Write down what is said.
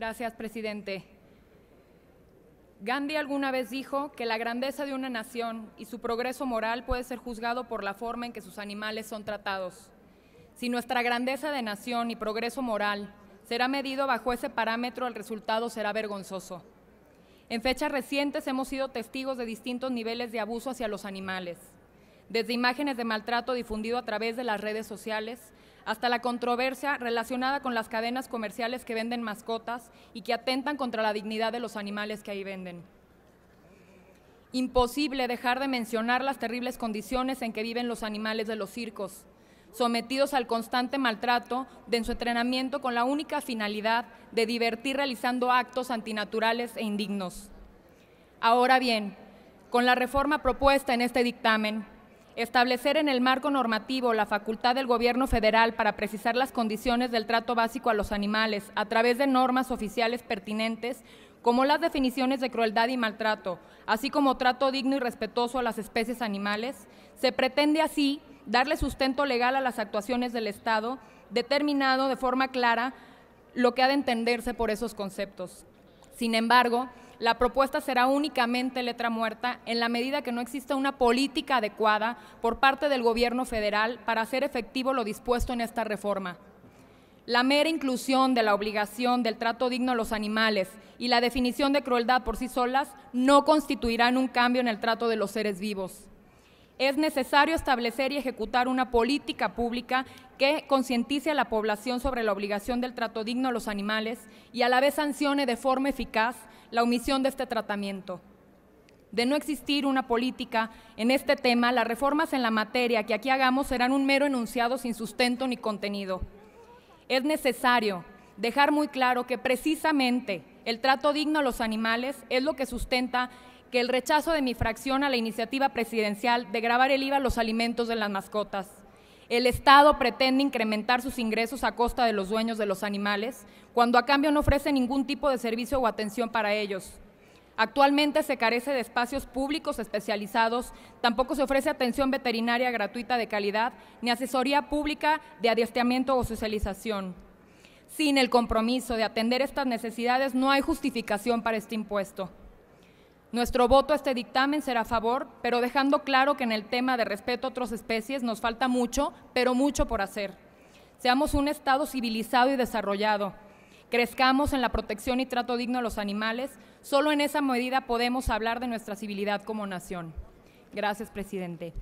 Gracias, presidente. Gandhi alguna vez dijo que la grandeza de una nación y su progreso moral puede ser juzgado por la forma en que sus animales son tratados. Si nuestra grandeza de nación y progreso moral será medido bajo ese parámetro, el resultado será vergonzoso. En fechas recientes hemos sido testigos de distintos niveles de abuso hacia los animales, desde imágenes de maltrato difundido a través de las redes sociales hasta la controversia relacionada con las cadenas comerciales que venden mascotas y que atentan contra la dignidad de los animales que ahí venden. Imposible dejar de mencionar las terribles condiciones en que viven los animales de los circos, sometidos al constante maltrato de su entrenamiento con la única finalidad de divertir realizando actos antinaturales e indignos. Ahora bien, con la reforma propuesta en este dictamen, establecer en el marco normativo la facultad del Gobierno federal para precisar las condiciones del trato básico a los animales a través de normas oficiales pertinentes como las definiciones de crueldad y maltrato, así como trato digno y respetuoso a las especies animales, se pretende así darle sustento legal a las actuaciones del Estado, determinado de forma clara lo que ha de entenderse por esos conceptos. Sin embargo, la propuesta será únicamente letra muerta en la medida que no exista una política adecuada por parte del Gobierno federal para hacer efectivo lo dispuesto en esta reforma. La mera inclusión de la obligación del trato digno a los animales y la definición de crueldad por sí solas no constituirán un cambio en el trato de los seres vivos es necesario establecer y ejecutar una política pública que concientice a la población sobre la obligación del trato digno a los animales y a la vez sancione de forma eficaz la omisión de este tratamiento. De no existir una política en este tema, las reformas en la materia que aquí hagamos serán un mero enunciado sin sustento ni contenido. Es necesario dejar muy claro que precisamente el trato digno a los animales es lo que sustenta que el rechazo de mi fracción a la iniciativa presidencial de grabar el IVA a los alimentos de las mascotas. El Estado pretende incrementar sus ingresos a costa de los dueños de los animales, cuando a cambio no ofrece ningún tipo de servicio o atención para ellos. Actualmente se carece de espacios públicos especializados, tampoco se ofrece atención veterinaria gratuita de calidad, ni asesoría pública de adiestramiento o socialización. Sin el compromiso de atender estas necesidades no hay justificación para este impuesto. Nuestro voto a este dictamen será a favor, pero dejando claro que en el tema de respeto a otras especies nos falta mucho, pero mucho por hacer. Seamos un Estado civilizado y desarrollado. Crezcamos en la protección y trato digno a los animales. Solo en esa medida podemos hablar de nuestra civilidad como nación. Gracias, presidente.